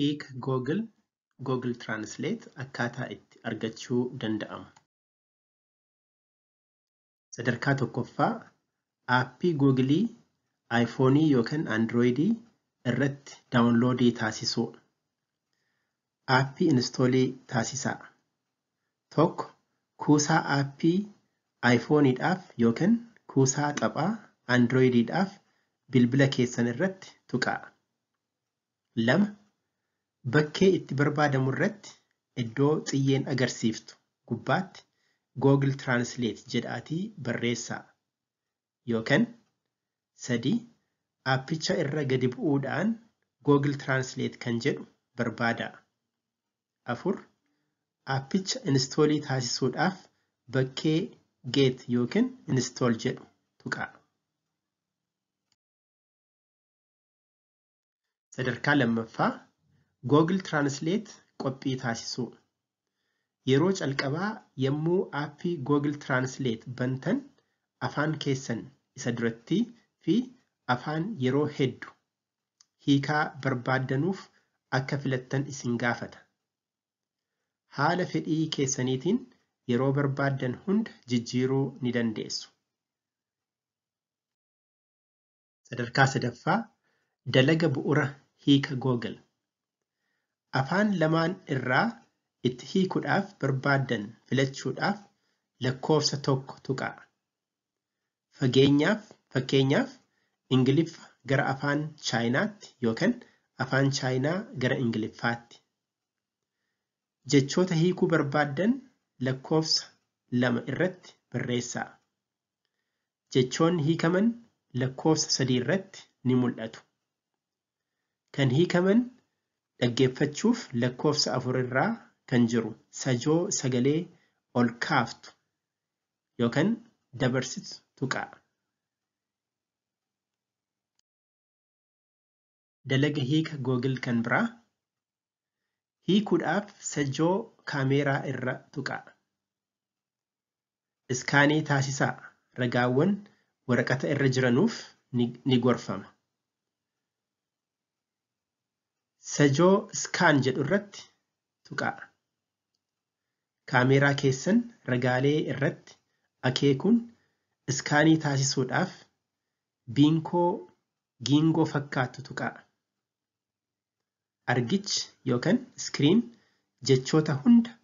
Hiika google google Translate akkaataa itti argachuu danda'amu. Sadarkaa tokkoffaa aappii Googilii iPhoneii yookaan Androidii irratti daawunloodii taasisuu. Aappii instoolii taasisaa. Tokko kuusaa aappii iPhoneidhaaf yookaan kuusaa taphaa Androidiidhaaf bilbila keessan irratti tuqaa. Lama Bakkee itti irratti iddoo xiyyeen agarsiiftu gubbaatti 'Google Translate' jedhaatii barreessaa yookaan sadi Aappicha irra gadi bu'uudhaan 'Google Translate' kan jedhu barbaadaa. Afur Aappicha 'Install' taasisuudhaaf bakkee 'Get' yookaan 'Install' jedhu tuqaa. Sadarkaa lammaffaa Google Translate qophii taasisuu. Yeroo calqabaa yommuu App Google Translate bantan afaan keessan isa durattii fi afaan yeroo hedduu hiikaa barbaadanuuf akka filattan isin gaafata. Haala fedhii keessaniitiin yeroo barbaadan hunda jijjiiruu ni dandeessu. Sadarkaa sadaffaa dalaga bu'uura hiika Google. afaan lamaan irraa itti hiikuudhaaf barbaaddan filachuudhaaf lakkoofsa tokko tuqaa. Fageenyaaf fakkeenyaaf Ingiliffa gara afaan Chaayinaatti yookaan afaan Chaayinaa gara Ingiliffaatti. Jechoota hiikuu barbaaddan lakkoofsa lama irratti barreessaa. jechoon hiikaman lakkoofsa sadii irratti ni mul'atu. Kan hiikaman dhaggeeffachuuf lakkoofsa afurirraa kan jiru sajoo sagalee ol kaaftu yookaan dabarsitu tuqaa. Dalaga hiika googil kan biraa hiikuudhaaf sajoo kaameeraa irra tuqaa. Iskaanii taasisaa ragaawwan waraqata irra jiranuuf ni gorfama. sajoo iskaan jedhu irratti tuqaa. Kaameeraa keessan ragaalee irratti akeekuun iskaanii taasisuudhaaf biinkoo giingoo fakkaatu tuqaa. Argichi yookaan iskiriin jechoota hunda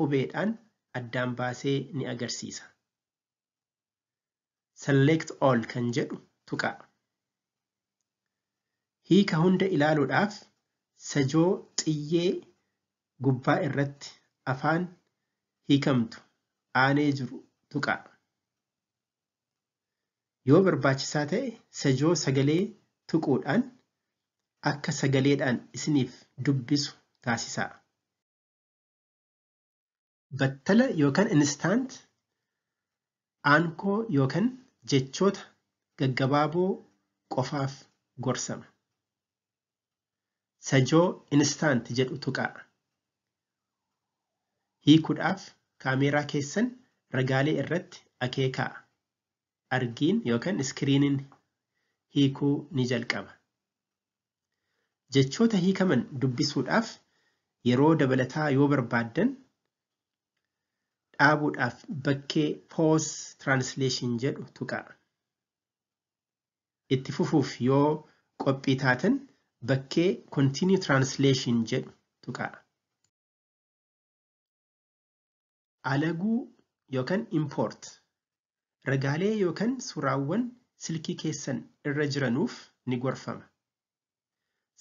qubeedhaan addaan baasee ni agarsiisa. selekt all kan jedhu tuqaa. Hiika hunda ilaaluudhaaf sajoo xiyyee gubbaa irratti afaan hiikamtu aanee jiru tuqaa. Yoo barbaachisaa ta'e sajoo sagalee tuquudhaan akka sagaleedhaan isiniif dubbisu taasisaa. Battala yookaan instant aankoo yookaan jechoota gaggabaaboo qofaaf gorsama. sajoo instant jedhu tuqaa. Hiikuudhaaf kaameeraa keessan ragaalee irratti akeekaa. Argiin yookaan iskiriiniin hiikuu ni jalqaba. Jechoota hiikaman dubbisuudhaaf yeroo dabalataa yoo barbaaddan dhaabuudhaaf bakkee poos tiraansleeshin jedhu tuqaa. Itti fufuuf yoo qophii taatan bakkee Continue Translation jedhu tuqaa. Alaguu yookaan import ragaalee yookaan suuraawwan silkii keessan irra jiranuuf ni gorfama.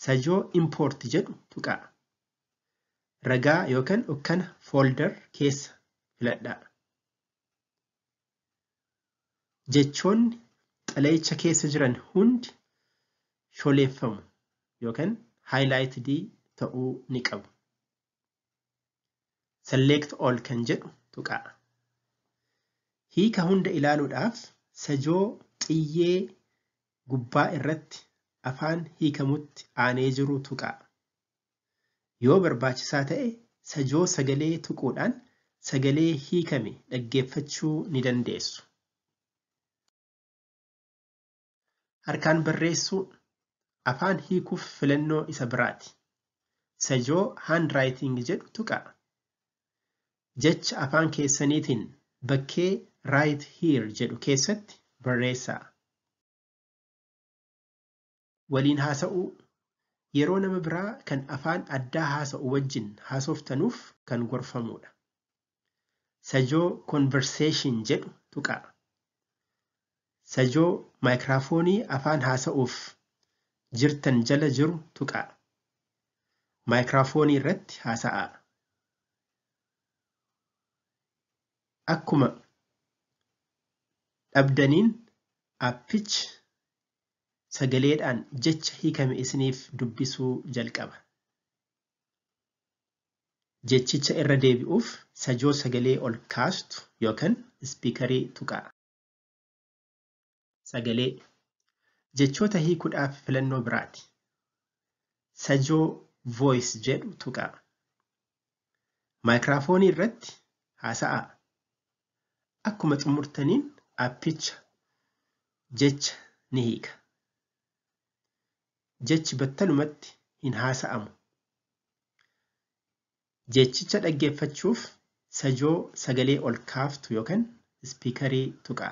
Sajoo import jedhu tuqaa. Ragaa yookaan okkana fooldar keessa filadhaa. Jechoonni xalayicha keessa jiran hundi sholeeffamu. yookaan haayilaayitidii ta'uu ni qabu. Select ool kan jedhu tuqaa Hiika hunda ilaaluudhaaf sajoo xiyyee gubbaa irratti afaan hiikamutti aanee jiru tuqaa Yoo barbaachisaa ta'e sajoo sagalee tuquudhaan sagalee hiikame dhaggeeffachuu ni dandeessu. Harkaan barreessuun afaan hiikuuf filannoo isa biraati. Sajoo raayiting jedhu tuqaa. Jecha afaan keessaniitiin bakkee right here jedhu keessatti barreessaa. Waliin haasa'uu yeroo nama biraa kan afaan addaa haasa'u wajjin haasoftanuuf kan gorfamudha. Sajoo konverseeshin jedhu tuqaa. Sajoo maayikiraafoonii afaan haasa'uuf jirtan jala jiru tuqaa. Maayikiraafoonii irratti haasa'aa. Akkuma dhabdaniin appichi sagaleedhaan jecha hiikame isiniif dubbisuu jalqaba. Jechicha irra deebi'uuf sajoo sagalee ol kaastu yookaan ispiikarii tuqaa. Sagalee Jechoota hiikuudhaaf filannoo biraati. Sajoo Voice jedhu tuqaa. Maayikiraafoonii irratti haasa'aa. Akkuma xumurtaniin appicha jecha ni hiika. Jechi battalumatti hin haasa'amu. Jechicha dhaggeeffachuuf sajoo sagalee ol kaaftu yookaan ispiikarii tuqaa.